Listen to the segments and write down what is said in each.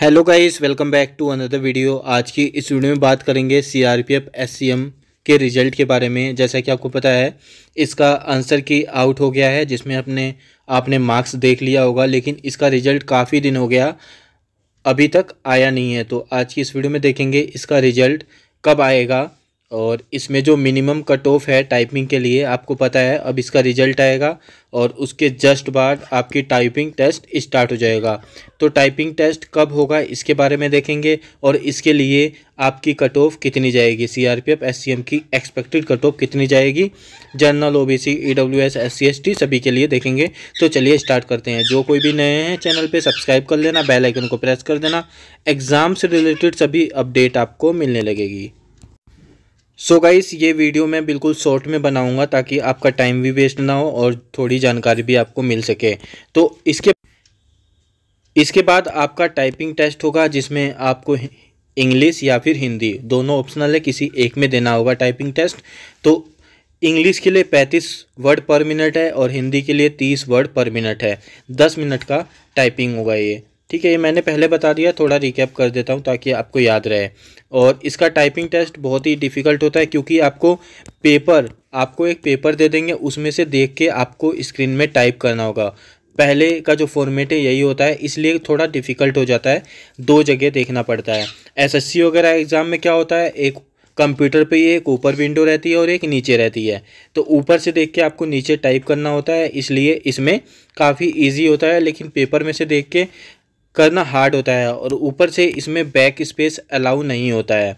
hello guys welcome back to another video आज की इस वीडियो में बात करेंगे सीआरपीएफ एससीएम के रिजल्ट के बारे में जैसा कि आपको पता है इसका आंसर की आउट हो गया है जिसमें अपने आपने मार्क्स देख लिया होगा लेकिन इसका रिजल्ट काफ़ी दिन हो गया अभी तक आया नहीं है तो आज की इस वीडियो में देखेंगे इसका रिजल्ट कब आएगा और इसमें जो मिनिमम कट ऑफ है टाइपिंग के लिए आपको पता है अब इसका रिजल्ट आएगा और उसके जस्ट बाद आपकी टाइपिंग टेस्ट स्टार्ट हो जाएगा तो टाइपिंग टेस्ट कब होगा इसके बारे में देखेंगे और इसके लिए आपकी कट ऑफ कितनी जाएगी C R P F S C M की एक्सपेक्टेड कट ऑफ कितनी जाएगी general O B C E W S S C S T सभी के लिए देखेंगे तो चलिए स्टार्ट करते हैं जो कोई भी नए हैं चैनल पर सब्सक्राइब कर लेना बेलाइकन को प्रेस कर देना एग्ज़ाम से रिलेटेड सभी अपडेट आपको मिलने लगेगी सो so गाइस ये वीडियो मैं बिल्कुल शॉर्ट में बनाऊंगा ताकि आपका टाइम भी वेस्ट ना हो और थोड़ी जानकारी भी आपको मिल सके तो इसके इसके बाद आपका टाइपिंग टेस्ट होगा जिसमें आपको इंग्लिश या फिर हिंदी दोनों ऑप्शनल है किसी एक में देना होगा टाइपिंग टेस्ट तो इंग्लिश के लिए पैंतीस वर्ड पर मिनट है और हिंदी के लिए तीस वर्ड पर मिनट है दस मिनट का टाइपिंग होगा ये ठीक है ये मैंने पहले बता दिया थोड़ा रिकैप कर देता हूँ ताकि आपको याद रहे और इसका टाइपिंग टेस्ट बहुत ही डिफ़िकल्ट होता है क्योंकि आपको पेपर आपको एक पेपर दे देंगे उसमें से देख के आपको स्क्रीन में टाइप करना होगा पहले का जो फॉर्मेट है यही होता है इसलिए थोड़ा डिफ़िकल्ट हो जाता है दो जगह देखना पड़ता है एसएससी वगैरह एग्ज़ाम में क्या होता है एक कंप्यूटर पे ही एक ऊपर विंडो रहती है और एक नीचे रहती है तो ऊपर से देख के आपको नीचे टाइप करना होता है इसलिए इसमें काफ़ी इजी होता है लेकिन पेपर में से देख के करना हार्ड होता है और ऊपर से इसमें बैक स्पेस अलाउ नहीं होता है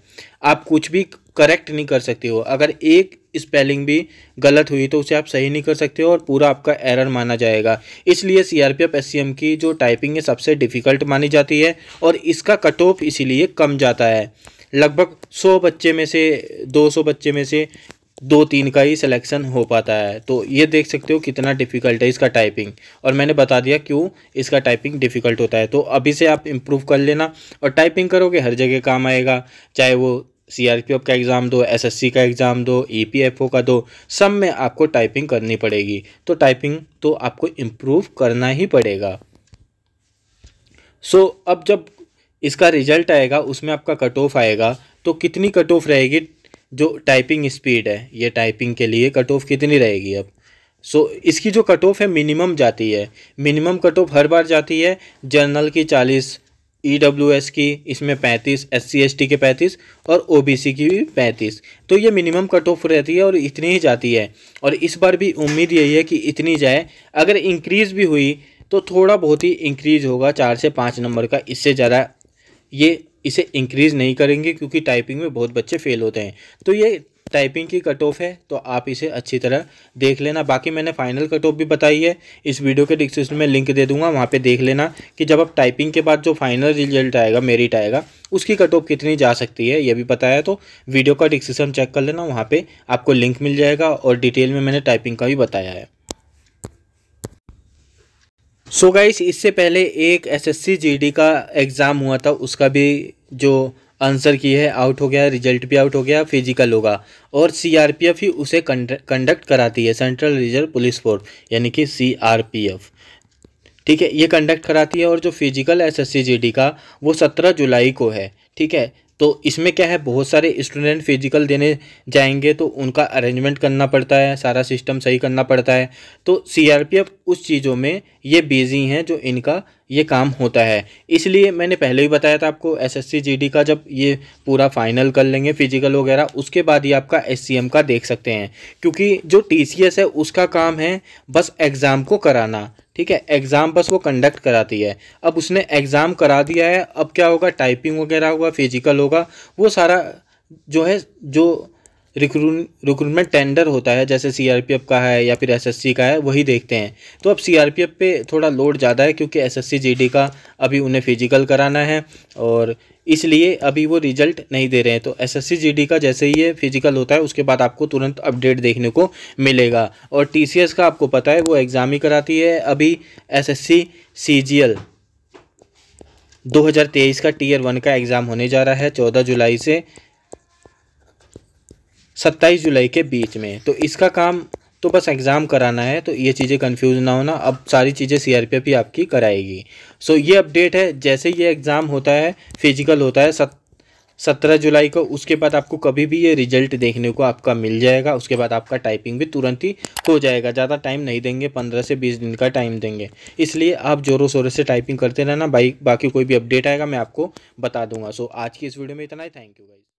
आप कुछ भी करेक्ट नहीं कर सकते हो अगर एक स्पेलिंग भी गलत हुई तो उसे आप सही नहीं कर सकते हो और पूरा आपका एरर माना जाएगा इसलिए C R P F S C M की जो टाइपिंग है सबसे डिफ़िकल्ट मानी जाती है और इसका कट ऑफ इसीलिए कम जाता है लगभग 100 बच्चे में से 200 बच्चे में से दो तीन का ही सिलेक्शन हो पाता है तो ये देख सकते हो कितना डिफ़िकल्ट है इसका टाइपिंग और मैंने बता दिया क्यों इसका टाइपिंग डिफ़िकल्ट होता है तो अभी से आप इम्प्रूव कर लेना और टाइपिंग करोगे हर जगह काम आएगा चाहे वो सी आर पी एफ का एग्ज़ाम दो एस एस सी का एग्ज़ाम दो ई पी एफ ओ का दो सब में आपको टाइपिंग करनी पड़ेगी तो टाइपिंग तो आपको इम्प्रूव करना ही पड़ेगा सो so, अब जब इसका रिजल्ट आएगा उसमें आपका कट ऑफ आएगा तो कितनी कट ऑफ रहेगी जो टाइपिंग स्पीड है ये टाइपिंग के लिए कट ऑफ कितनी रहेगी अब सो so, इसकी जो कट ऑफ है मिनिमम जाती है मिनिमम कट ऑफ हर बार जाती है जर्नल की चालीस ई डब्ल्यू एस की इसमें पैंतीस एस सी एस टी के पैंतीस और ओ बी सी की भी पैंतीस तो ये मिनिमम कट ऑफ रहती है और इतनी ही जाती है और इस बार भी उम्मीद यही है कि इतनी जाए अगर इंक्रीज़ भी हुई तो थोड़ा बहुत ही इंक्रीज़ होगा चार से पाँच नंबर का इससे ज़्यादा ये इसे इंक्रीज़ नहीं करेंगे क्योंकि टाइपिंग में बहुत बच्चे फेल होते हैं तो ये टाइपिंग की कट ऑफ है तो आप इसे अच्छी तरह देख लेना बाकी मैंने फाइनल कट ऑफ भी बताई है इस वीडियो के डिस्क्रिप्शन में लिंक दे दूंगा वहाँ पे देख लेना कि जब आप टाइपिंग के बाद जो फाइनल रिजल्ट आएगा मेरिट आएगा उसकी कट ऑफ कितनी जा सकती है ये भी बताया तो वीडियो का डिस्क्रिप्शन चेक कर लेना वहाँ पर आपको लिंक मिल जाएगा और डिटेल में मैंने टाइपिंग का भी बताया है सो so गाइस इससे पहले एक एसएससी जीडी का एग्ज़ाम हुआ था उसका भी जो आंसर की है आउट हो गया रिजल्ट भी आउट हो गया फिजिकल होगा और सीआरपीएफ ही उसे कंडक्ट कराती है सेंट्रल रिजर्व पुलिस फोर्स यानी कि सीआरपीएफ ठीक है ये कंडक्ट कराती है और जो फिजिकल एसएससी जीडी का वो सत्रह जुलाई को है ठीक है तो इसमें क्या है बहुत सारे स्टूडेंट फिजिकल देने जाएंगे तो उनका अरेंजमेंट करना पड़ता है सारा सिस्टम सही करना पड़ता है तो सी उस चीज़ों में ये बिजी हैं जो इनका ये काम होता है इसलिए मैंने पहले ही बताया था आपको एसएससी जीडी का जब ये पूरा फाइनल कर लेंगे फिजिकल वगैरह उसके बाद ही आपका एससीएम का देख सकते हैं क्योंकि जो टीसीएस है उसका काम है बस एग्ज़ाम को कराना ठीक है एग्ज़ाम बस वो कंडक्ट कराती है अब उसने एग्ज़ाम करा दिया है अब क्या होगा टाइपिंग वगैरह होगा फिजिकल होगा वो सारा जो है जो रिक्रूटमेंट टेंडर होता है जैसे सीआरपीएफ का है या फिर एसएससी का है वही देखते हैं तो अब सीआरपीएफ पे थोड़ा लोड ज़्यादा है क्योंकि एसएससी जीडी का अभी उन्हें फिजिकल कराना है और इसलिए अभी वो रिजल्ट नहीं दे रहे हैं तो एसएससी जीडी का जैसे ही ये फिजिकल होता है उसके बाद आपको तुरंत अपडेट देखने को मिलेगा और टी का आपको पता है वो एग्ज़ाम ही कराती है अभी एस सीजीएल 2023 का टीयर वन का एग्ज़ाम होने जा रहा है 14 जुलाई से सत्ताईस जुलाई के बीच में तो इसका काम तो बस एग्ज़ाम कराना है तो ये चीज़ें कंफ्यूज ना होना अब सारी चीज़ें सी आर पी आपकी कराएगी सो ये अपडेट है जैसे ये एग्ज़ाम होता है फिजिकल होता है सत सत्रह जुलाई को उसके बाद आपको कभी भी ये रिजल्ट देखने को आपका मिल जाएगा उसके बाद आपका टाइपिंग भी तुरंत ही हो जाएगा ज़्यादा टाइम नहीं देंगे पंद्रह से बीस दिन का टाइम देंगे इसलिए आप जोरों शोरों से टाइपिंग करते रहना बाई बाकी कोई भी अपडेट आएगा मैं आपको बता दूंगा सो आज की इस वीडियो में इतना ही थैंक यू गाइज